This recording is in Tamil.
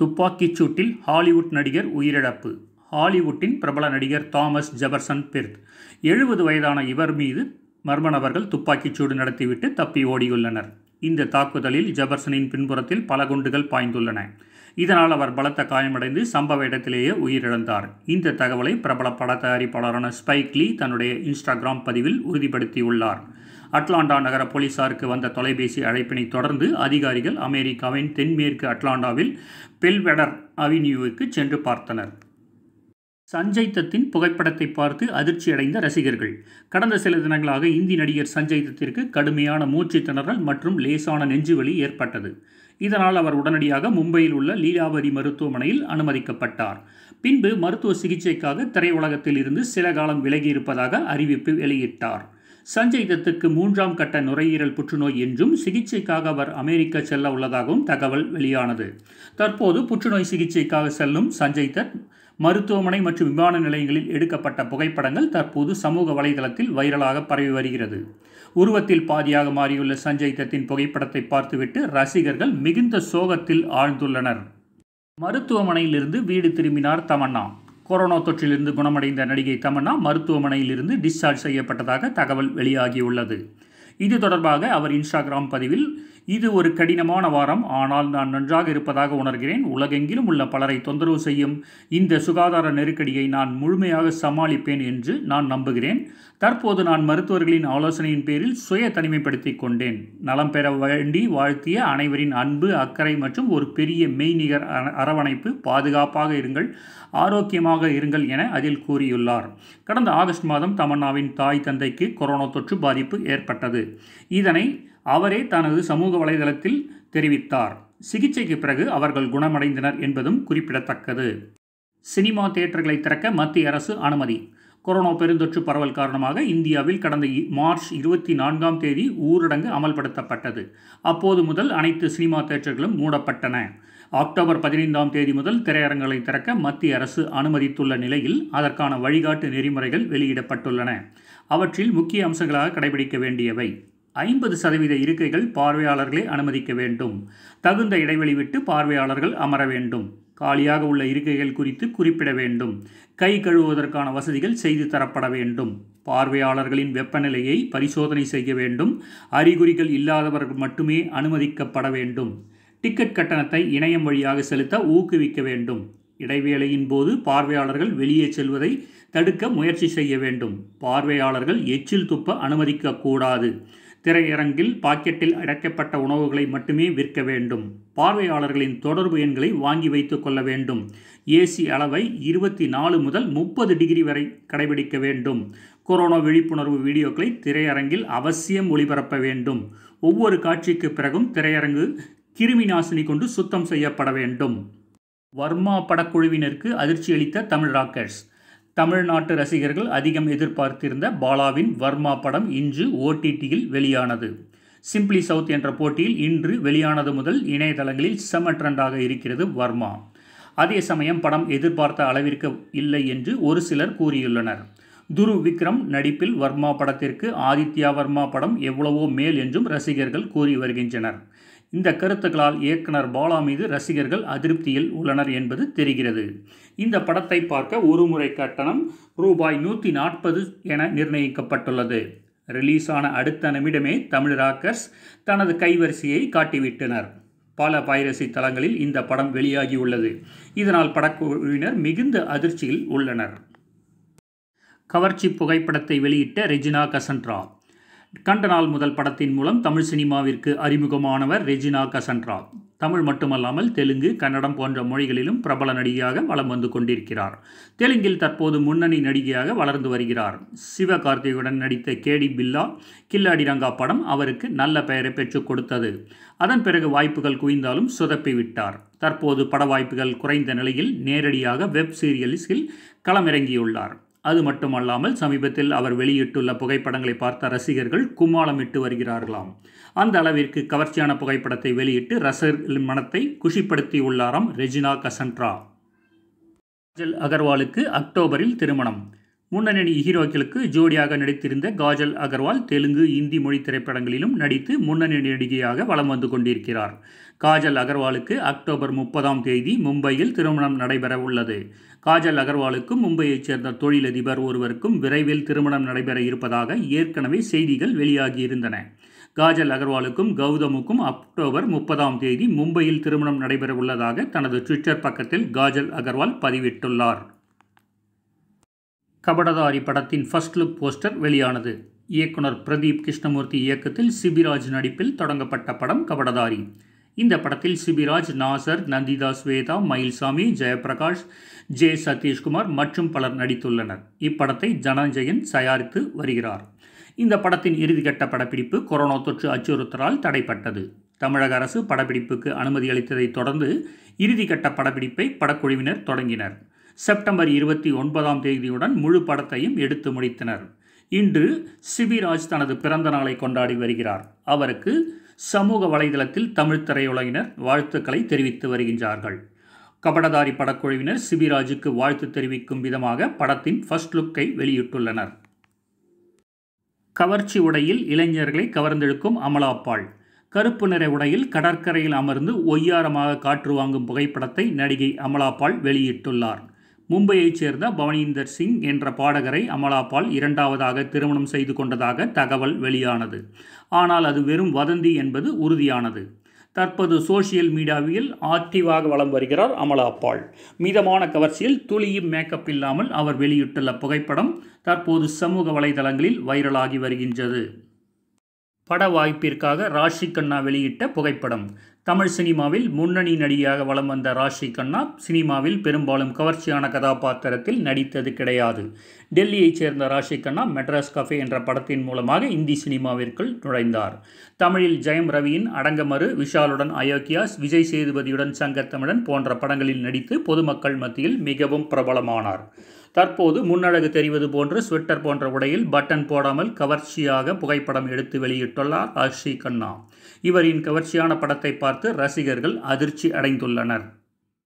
துப்பாக்கிச் சூட்டில் ஹாலிவுட் நடிகர் உயிரிழப்பு ஹாலிவுட்டின் பிரபல நடிகர் தாமஸ் ஜெபர்சன் பெர்த் எழுபது வயதான இவர் மீது மர்ம நபர்கள் துப்பாக்கிச் சூடு நடத்திவிட்டு தப்பி ஓடியுள்ளனர் இந்த தாக்குதலில் ஜெபர்சனின் பின்புறத்தில் பல குண்டுகள் பாய்ந்துள்ளன இதனால் அவர் பலத்த காயமடைந்து சம்பவ இடத்திலேயே உயிரிழந்தார் இந்த தகவலை பிரபல பட தயாரிப்பாளரான ஸ்பைக்லி தன்னுடைய இன்ஸ்டாகிராம் பதிவில் உறுதிப்படுத்தியுள்ளார் அட்லாண்டா நகர போலீசாருக்கு வந்த தொலைபேசி அழைப்பினை தொடர்ந்து அதிகாரிகள் அமெரிக்காவின் தென்மேற்கு அட்லாண்டாவில் பெல்வெடர் அவென்யூவுக்கு சென்று பார்த்தனர் சஞ்சய் தத்தின் புகைப்படத்தை பார்த்து அதிர்ச்சியடைந்த ரசிகர்கள் கடந்த சில தினங்களாக இந்தி நடிகர் சஞ்சய் தத்திற்கு கடுமையான மூச்சு திணறல் மற்றும் லேசான நெஞ்சுவலி ஏற்பட்டது இதனால் அவர் உடனடியாக மும்பையில் உள்ள லீலாவதி மருத்துவமனையில் அனுமதிக்கப்பட்டார் பின்பு மருத்துவ சிகிச்சைக்காக திரையுலகத்தில் இருந்து சில காலம் விலகியிருப்பதாக அறிவிப்பு வெளியிட்டார் சஞ்சய் தத்துக்கு மூன்றாம் கட்ட நுரையீரல் புற்றுநோய் என்றும் சிகிச்சைக்காக அவர் அமெரிக்கா செல்ல உள்ளதாகவும் தகவல் வெளியானது தற்போது புற்றுநோய் சிகிச்சைக்காக செல்லும் சஞ்சய் தத் மருத்துவமனை மற்றும் விமான நிலையங்களில் எடுக்கப்பட்ட புகைப்படங்கள் தற்போது சமூக வலைதளத்தில் வைரலாக பரவி வருகிறது உருவத்தில் பாதியாக மாறியுள்ள சஞ்சய் தத்தின் புகைப்படத்தை பார்த்துவிட்டு ரசிகர்கள் மிகுந்த சோகத்தில் ஆழ்ந்துள்ளனர் மருத்துவமனையிலிருந்து வீடு திரும்பினார் தமன்னா கொரோனா தொற்றிலிருந்து குணமடைந்த நடிகை தமன்னா மருத்துவமனையிலிருந்து டிஸ்சார்ஜ் செய்யப்பட்டதாக தகவல் வெளியாகியுள்ளது இது தொடர்பாக அவர் இன்ஸ்டாகிராம் பதிவில் இது ஒரு கடினமான வாரம் ஆனால் நான் நன்றாக இருப்பதாக உணர்கிறேன் உலகெங்கிலும் உள்ள பலரை தொந்தரவு செய்யும் இந்த சுகாதார நெருக்கடியை நான் முழுமையாக சமாளிப்பேன் என்று நான் நம்புகிறேன் தற்போது நான் மருத்துவர்களின் ஆலோசனையின் பேரில் சுய தனிமைப்படுத்தி கொண்டேன் நலம் பெற வேண்டி வாழ்த்திய அனைவரின் அன்பு அக்கறை மற்றும் ஒரு பெரிய மெய்நிகர் அரவணைப்பு பாதுகாப்பாக இருங்கள் ஆரோக்கியமாக இருங்கள் என அதில் கூறியுள்ளார் கடந்த ஆகஸ்ட் மாதம் தமன்னாவின் தாய் தந்தைக்கு கொரோனா தொற்று பாதிப்பு ஏற்பட்டது இதனை அவரே தனது சமூக வலைதளத்தில் தெரிவித்தார் சிகிச்சைக்கு பிறகு அவர்கள் குணமடைந்தனர் என்பதும் குறிப்பிடத்தக்கது சினிமா தியேட்டர்களை திறக்க மத்திய அரசு அனுமதி கொரோனா பெருந்தொற்று பரவல் காரணமாக இந்தியாவில் கடந்த மார்ச் இருபத்தி நான்காம் தேதி ஊரடங்கு அமல்படுத்தப்பட்டது அப்போது முதல் அனைத்து சினிமா தியேட்டர்களும் மூடப்பட்டன அக்டோபர் பதினைந்தாம் தேதி முதல் திரையரங்குகளை திறக்க மத்திய அரசு அனுமதித்துள்ள நிலையில் அதற்கான வழிகாட்டு நெறிமுறைகள் வெளியிடப்பட்டுள்ளன அவற்றில் முக்கிய அம்சங்களாக கடைபிடிக்க வேண்டியவை ஐம்பது சதவீத இருக்கைகள் பார்வையாளர்களை அனுமதிக்க வேண்டும் தகுந்த இடைவெளி விட்டு பார்வையாளர்கள் அமர வேண்டும் காலியாக உள்ள இருக்கைகள் குறித்து குறிப்பிட வேண்டும் கை கழுவுவதற்கான வசதிகள் செய்து தரப்பட வேண்டும் பார்வையாளர்களின் வெப்பநிலையை பரிசோதனை செய்ய வேண்டும் அறிகுறிகள் இல்லாதவர்கள் மட்டுமே அனுமதிக்கப்பட வேண்டும் டிக்கெட் கட்டணத்தை இணையம் வழியாக செலுத்த ஊக்குவிக்க வேண்டும் இடைவேளையின் போது பார்வையாளர்கள் வெளியே செல்வதை தடுக்க முயற்சி செய்ய வேண்டும் பார்வையாளர்கள் எச்சில் துப்ப அனுமதிக்கக்கூடாது திரையரங்கில் பாக்கெட்டில் அடைக்கப்பட்ட உணவுகளை மட்டுமே விற்க வேண்டும் பார்வையாளர்களின் தொடர்பு எண்களை வாங்கி வைத்துக் கொள்ள வேண்டும் ஏசி அளவை இருபத்தி நாலு முதல் முப்பது டிகிரி வரை கடைபிடிக்க வேண்டும் கொரோனா விழிப்புணர்வு வீடியோக்களை திரையரங்கில் அவசியம் ஒளிபரப்ப வேண்டும் ஒவ்வொரு காட்சிக்கு பிறகும் திரையரங்கு கிருமி நாசினி கொண்டு சுத்தம் செய்யப்பட வேண்டும் வர்மா படக்குழுவினருக்கு அதிர்ச்சி அளித்த தமிழ் ராக்கர்ஸ் தமிழ்நாட்டு ரசிகர்கள் அதிகம் எதிர்பார்த்திருந்த பாலாவின் வர்மா படம் இன்று ஓடிடியில் வெளியானது சிம்ப்ளி சவுத் என்ற போட்டியில் இன்று வெளியானது முதல் இணையதளங்களில் செம ட்ரெண்டாக இருக்கிறது வர்மா அதே சமயம் படம் எதிர்பார்த்த அளவிற்கு இல்லை என்று ஒரு சிலர் கூறியுள்ளனர் துரு விக்ரம் நடிப்பில் வர்மா படத்திற்கு ஆதித்யா வர்மா படம் எவ்வளவோ மேல் என்றும் ரசிகர்கள் கூறி வருகின்றனர் இந்த கருத்துக்களால் இயக்குனர் பாலா மீது ரசிகர்கள் அதிருப்தியில் உள்ளனர் என்பது தெரிகிறது இந்த படத்தை பார்க்க ஒருமுறை கட்டணம் ரூபாய் நூற்றி நாற்பது என நிர்ணயிக்கப்பட்டுள்ளது ரிலீஸான அடுத்த நிமிடமே தமிழ் ராக்கர்ஸ் தனது கைவரிசையை காட்டிவிட்டனர் பல பைரசி தளங்களில் இந்த படம் வெளியாகியுள்ளது இதனால் படக்குழுவினர் மிகுந்த அதிர்ச்சியில் உள்ளனர் கவர்ச்சி புகைப்படத்தை வெளியிட்ட ரெஜினா கசன்ட்ரா கண்டனால் முதல் படத்தின் மூலம் தமிழ் சினிமாவிற்கு அறிமுகமானவர் ரெஜினா கசன்ட்ரா தமிழ் மட்டுமல்லாமல் தெலுங்கு கன்னடம் போன்ற மொழிகளிலும் பிரபல நடிகையாக வலம் வந்து கொண்டிருக்கிறார் தெலுங்கில் தற்போது முன்னணி நடிகையாக வளர்ந்து வருகிறார் சிவகார்த்தியுடன் நடித்த கேடி பில்லா கில்லாடி ரங்கா படம் அவருக்கு நல்ல பெயரை பெற்றுக் கொடுத்தது அதன் பிறகு வாய்ப்புகள் குவிந்தாலும் சுதப்பிவிட்டார் தற்போது பட வாய்ப்புகள் குறைந்த நிலையில் நேரடியாக வெப் சீரியல்ஸில் களமிறங்கியுள்ளார் அது மட்டுமல்லாமல் சமீபத்தில் அவர் வெளியிட்டுள்ள புகைப்படங்களை பார்த்த ரசிகர்கள் கும்மாளமிட்டு வருகிறார்களாம் அந்த அளவிற்கு கவர்ச்சியான புகைப்படத்தை வெளியிட்டு ரசிகர்களின் மனத்தை குஷிப்படுத்தியுள்ளாராம் ரெஜினா கசன்ட்ரா காஜல் அகர்வாலுக்கு அக்டோபரில் திருமணம் முன்னணி ஹீரோக்களுக்கு ஜோடியாக நடித்திருந்த காஜல் அகர்வால் தெலுங்கு இந்தி மொழி திரைப்படங்களிலும் நடித்து முன்னணி நடிகையாக வலம் வந்து கொண்டிருக்கிறார் காஜல் அகர்வாலுக்கு அக்டோபர் முப்பதாம் தேதி மும்பையில் திருமணம் நடைபெற உள்ளது காஜல் அகர்வாலுக்கும் மும்பையைச் சேர்ந்த தொழிலதிபர் ஒருவருக்கும் விரைவில் திருமணம் நடைபெற இருப்பதாக ஏற்கனவே செய்திகள் வெளியாகியிருந்தன காஜல் அகர்வாலுக்கும் கௌதமுக்கும் அக்டோபர் முப்பதாம் தேதி மும்பையில் திருமணம் நடைபெற உள்ளதாக தனது ட்விட்டர் பக்கத்தில் காஜல் அகர்வால் பதிவிட்டுள்ளார் கபடதாரி படத்தின் ஃபர்ஸ்ட் லுக் போஸ்டர் வெளியானது இயக்குனர் பிரதீப் கிருஷ்ணமூர்த்தி இயக்கத்தில் சிபிராஜ் நடிப்பில் தொடங்கப்பட்ட படம் கபடதாரி இந்த படத்தில் சிபிராஜ் நாசர் நந்திதா ஸ்வேதா மயில்சாமி ஜெயபிரகாஷ் ஜே சதீஷ்குமார் மற்றும் பலர் நடித்துள்ளனர் இப்படத்தை ஜனஞ்சயன் தயாரித்து வருகிறார் இந்த படத்தின் இறுதிக்கட்ட படப்பிடிப்பு கொரோனா தொற்று அச்சுறுத்தலால் தடைப்பட்டது தமிழக அரசு படப்பிடிப்புக்கு அனுமதி அளித்ததை தொடர்ந்து இறுதிக்கட்ட படப்பிடிப்பை படக்குழுவினர் தொடங்கினர் செப்டம்பர் இருபத்தி ஒன்பதாம் தேதியுடன் முழு படத்தையும் எடுத்து முடித்தனர் இன்று சிபிராஜ் தனது பிறந்த நாளை கொண்டாடி வருகிறார் அவருக்கு சமூக வலைதளத்தில் தமிழ் திரையுலகினர் வாழ்த்துக்களை தெரிவித்து வருகின்றார்கள் கபடதாரி படக்குழுவினர் சிபிராஜுக்கு வாழ்த்து தெரிவிக்கும் விதமாக படத்தின் ஃபர்ஸ்ட் லுக்கை வெளியிட்டுள்ளனர் கவர்ச்சி உடையில் இளைஞர்களை கவர்ந்தெழுக்கும் அமலாப்பாள் கருப்பு நிற உடையில் கடற்கரையில் அமர்ந்து ஒய்யாரமாக காற்று வாங்கும் புகைப்படத்தை நடிகை அமலாபால் வெளியிட்டுள்ளார் மும்பையைச் சேர்ந்த பவனீந்தர் சிங் என்ற பாடகரை அமலாபால் இரண்டாவதாக திருமணம் செய்து கொண்டதாக தகவல் வெளியானது ஆனால் அது வெறும் வதந்தி என்பது உறுதியானது தற்போது சோசியல் மீடியாவில் ஆக்டிவாக வலம் வருகிறார் அமலாபால் மிதமான கவர்ச்சியில் துளியும் மேக்கப் இல்லாமல் அவர் வெளியிட்டுள்ள புகைப்படம் தற்போது சமூக வலைதளங்களில் வைரலாகி வருகின்றது பட வாய்ப்பிற்காக ராஷிகண்ணா வெளியிட்ட புகைப்படம் தமிழ் சினிமாவில் முன்னணி நடிகையாக வலம் வந்த ராஷி கண்ணா சினிமாவில் பெரும்பாலும் கவர்ச்சியான கதாபாத்திரத்தில் நடித்தது கிடையாது டெல்லியைச் சேர்ந்த ராஷி கண்ணா மெட்ராஸ் கஃபே என்ற படத்தின் மூலமாக இந்தி சினிமாவிற்குள் நுழைந்தார் தமிழில் ஜெயம் ரவியின் அடங்கமறு விஷாலுடன் அயோக்கியாஸ் விஜய் சேதுபதியுடன் சங்கத்தமிழன் போன்ற படங்களில் நடித்து பொதுமக்கள் மத்தியில் மிகவும் பிரபலமானார் தற்போது முன்னழகு தெரிவது போன்று ஸ்வெட்டர் போன்ற உடையில் பட்டன் போடாமல் கவர்ச்சியாக புகைப்படம் எடுத்து வெளியிட்டுள்ளார் ராஷி கண்ணா இவரின் கவர்ச்சியான படத்தை பார்த்து பார்த்து ரசிகர்கள் அதிர்ச்சி அடைந்துள்ளனர்